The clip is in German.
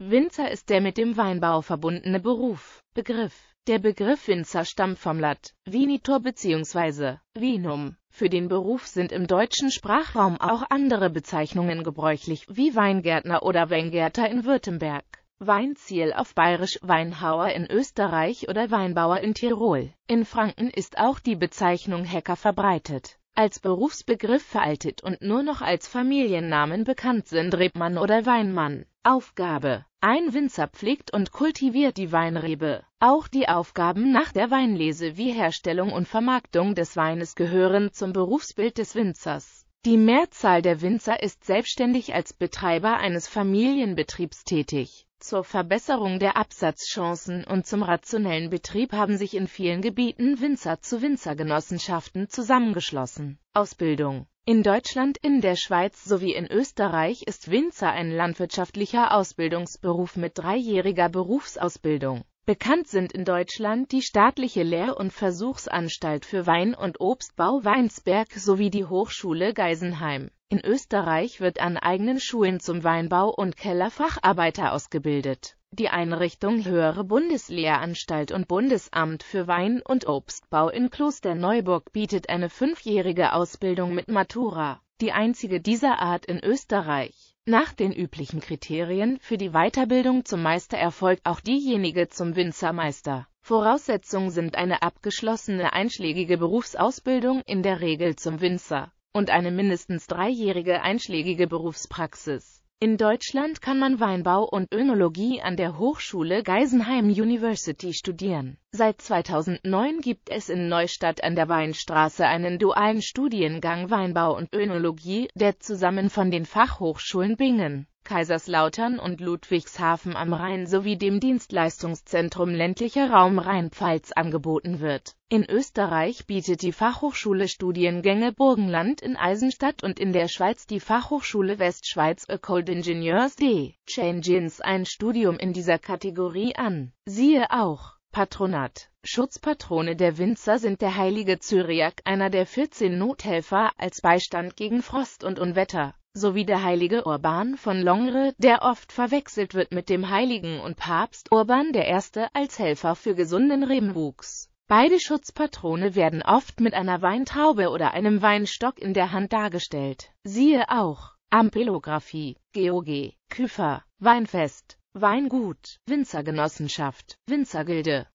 Winzer ist der mit dem Weinbau verbundene Beruf. Begriff Der Begriff Winzer stammt vom Lat. Vinitor bzw. Vinum. Für den Beruf sind im deutschen Sprachraum auch andere Bezeichnungen gebräuchlich, wie Weingärtner oder Weingärter in Württemberg. Weinziel auf Bayerisch, Weinhauer in Österreich oder Weinbauer in Tirol. In Franken ist auch die Bezeichnung Hacker verbreitet als Berufsbegriff veraltet und nur noch als Familiennamen bekannt sind Rebmann oder Weinmann. Aufgabe. Ein Winzer pflegt und kultiviert die Weinrebe. Auch die Aufgaben nach der Weinlese wie Herstellung und Vermarktung des Weines gehören zum Berufsbild des Winzers. Die Mehrzahl der Winzer ist selbstständig als Betreiber eines Familienbetriebs tätig. Zur Verbesserung der Absatzchancen und zum rationellen Betrieb haben sich in vielen Gebieten winzer zu Winzergenossenschaften zusammengeschlossen. Ausbildung in Deutschland, in der Schweiz sowie in Österreich ist Winzer ein landwirtschaftlicher Ausbildungsberuf mit dreijähriger Berufsausbildung. Bekannt sind in Deutschland die staatliche Lehr- und Versuchsanstalt für Wein- und Obstbau Weinsberg sowie die Hochschule Geisenheim. In Österreich wird an eigenen Schulen zum Weinbau und Kellerfacharbeiter ausgebildet die Einrichtung Höhere Bundeslehranstalt und Bundesamt für Wein- und Obstbau in Klosterneuburg bietet eine fünfjährige Ausbildung mit Matura, die einzige dieser Art in Österreich. Nach den üblichen Kriterien für die Weiterbildung zum Meister erfolgt auch diejenige zum Winzermeister. Voraussetzung sind eine abgeschlossene einschlägige Berufsausbildung, in der Regel zum Winzer, und eine mindestens dreijährige einschlägige Berufspraxis. In Deutschland kann man Weinbau und Önologie an der Hochschule Geisenheim University studieren. Seit 2009 gibt es in Neustadt an der Weinstraße einen dualen Studiengang Weinbau und Önologie, der zusammen von den Fachhochschulen Bingen, Kaiserslautern und Ludwigshafen am Rhein sowie dem Dienstleistungszentrum ländlicher Raum Rheinpfalz angeboten wird. In Österreich bietet die Fachhochschule Studiengänge Burgenland in Eisenstadt und in der Schweiz die Fachhochschule Westschweiz Occult Ingenieurs D. Changins ein Studium in dieser Kategorie an. Siehe auch Patronat Schutzpatrone der Winzer sind der heilige Zyriak, einer der 14 Nothelfer, als Beistand gegen Frost und Unwetter sowie der heilige Urban von Longre, der oft verwechselt wird mit dem Heiligen und Papst Urban I. als Helfer für gesunden Rebenwuchs. Beide Schutzpatrone werden oft mit einer Weintraube oder einem Weinstock in der Hand dargestellt. Siehe auch Ampelographie, GOG, Küfer, Weinfest, Weingut, Winzergenossenschaft, Winzergilde,